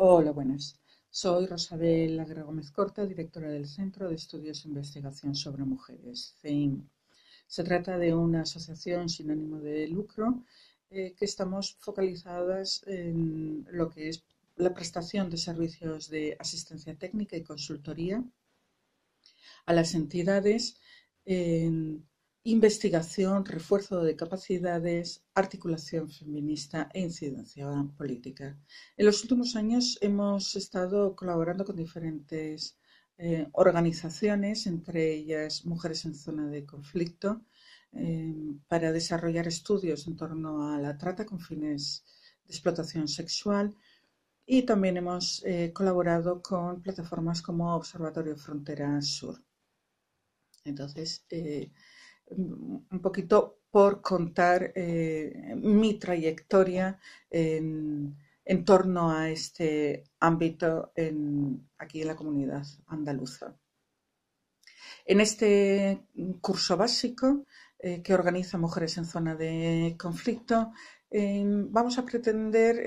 Hola, buenas. Soy Rosabel Agra Gómez Corta, directora del Centro de Estudios e Investigación sobre Mujeres, CEIM. Se trata de una asociación sin ánimo de lucro eh, que estamos focalizadas en lo que es la prestación de servicios de asistencia técnica y consultoría a las entidades investigación, refuerzo de capacidades, articulación feminista e incidencia política. En los últimos años hemos estado colaborando con diferentes eh, organizaciones, entre ellas Mujeres en Zona de Conflicto, em, para desarrollar estudios en torno a la trata con fines de explotación sexual y también hemos eh, colaborado con plataformas como Observatorio Frontera Sur. Entonces, eh, un poquito por contar eh, mi trayectoria en, torno a este ámbito aquí en la comunidad andaluza. En este curso básico eh, que organiza Mujeres en Zona de Conflicto, eh, vamos a pretender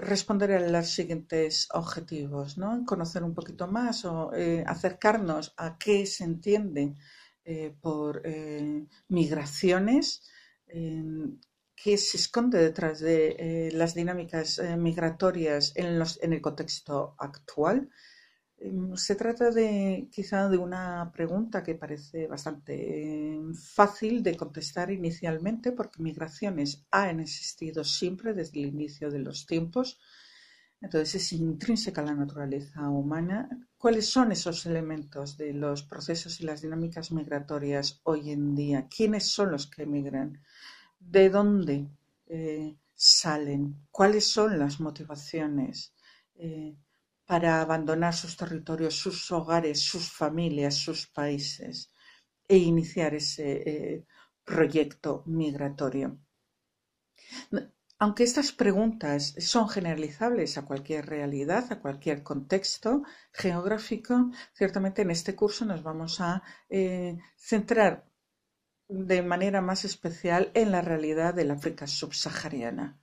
responder a los siguientes objetivos, conocer un poquito más o acercarnos a qué se entiende eh, por eh, migraciones eh, que se esconde detrás de las dinámicas migratorias en, el contexto actual. Em, se trata de quizá de una pregunta que parece bastante fácil de contestar inicialmente porque migraciones han existido siempre desde el inicio de los tiempos. Entonces es intrínseca la naturaleza humana ¿Cuáles son esos elementos de los procesos y las dinámicas migratorias hoy en día? ¿Quiénes son los que emigran? ¿De dónde eh, salen? ¿Cuáles son las motivaciones eh, para abandonar sus territorios, sus hogares, sus familias, sus países e iniciar ese eh, proyecto migratorio? Aunque estas preguntas son generalizables a cualquier realidad, a cualquier contexto geográfico, ciertamente en este curso nos vamos a eh, centrar de manera más especial en la realidad del África subsahariana,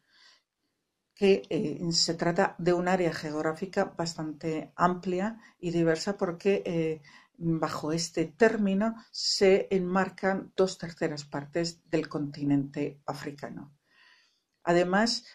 que eh, se trata de un área geográfica bastante amplia y diversa porque eh, bajo este término se enmarcan dos terceras partes del continente africano. Además,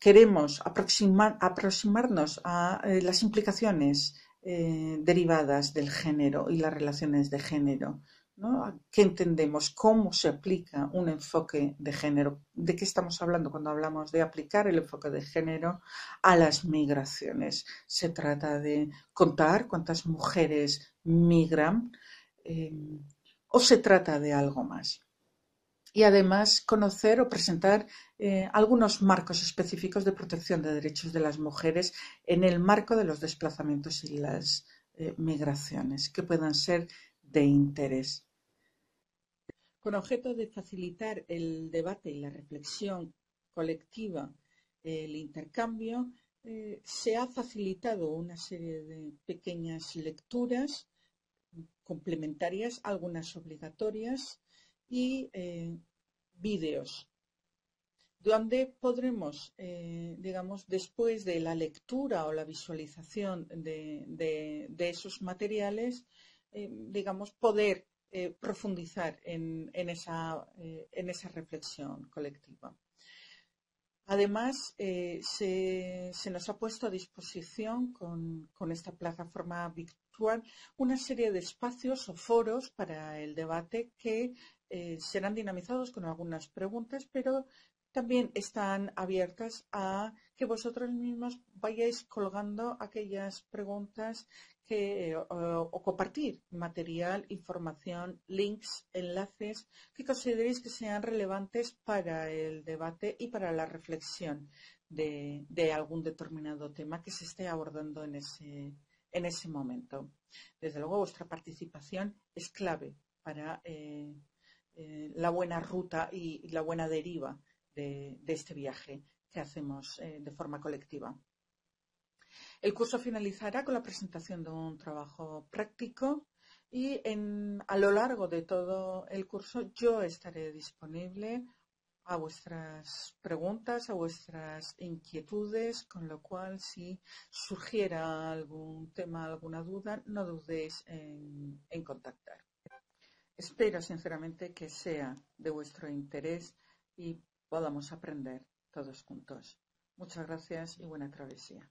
queremos aproximarnos a eh, las implicaciones eh, derivadas del género y las relaciones de género. ¿no? ¿Qué entendemos? ¿Cómo se aplica un enfoque de género? ¿De qué estamos hablando cuando hablamos de aplicar el enfoque de género a las migraciones? Se trata de contar cuántas mujeres migran eh, o se trata de algo más y además conocer o presentar eh, algunos marcos específicos de protección de derechos de las mujeres en el marco de los desplazamientos y las eh, migraciones que puedan ser de interés. Con objeto de facilitar el debate y la reflexión colectiva, el intercambio, eh, se ha facilitado una serie de pequeñas lecturas complementarias, algunas obligatorias, y eh, vídeos, donde podremos, eh, digamos, después de la lectura o la visualización de, de, esos materiales, eh, digamos, poder profundizar en, en, esa, en esa reflexión colectiva. Además, se, se, nos ha puesto a disposición con, con, esta plataforma virtual una serie de espacios o foros para el debate que eh, serán dinamizados con algunas preguntas, pero también están abiertas a que vosotros mismos vayáis colgando aquellas preguntas o, compartir material, información, links, enlaces que consideréis que sean relevantes para el debate y para la reflexión de, algún determinado tema que se esté abordando en ese, momento. Desde luego, vuestra participación es clave para eh, eh, la buena ruta y, la buena deriva de, este viaje que hacemos eh, de forma colectiva. El curso finalizará con la presentación de un trabajo práctico y a lo largo de todo el curso yo estaré disponible a vuestras preguntas, a vuestras inquietudes, con lo cual si surgiera algún tema, alguna duda, no dudéis en contactar. Espero sinceramente que sea de vuestro interés y podamos aprender todos juntos. Muchas gracias y buena travesía.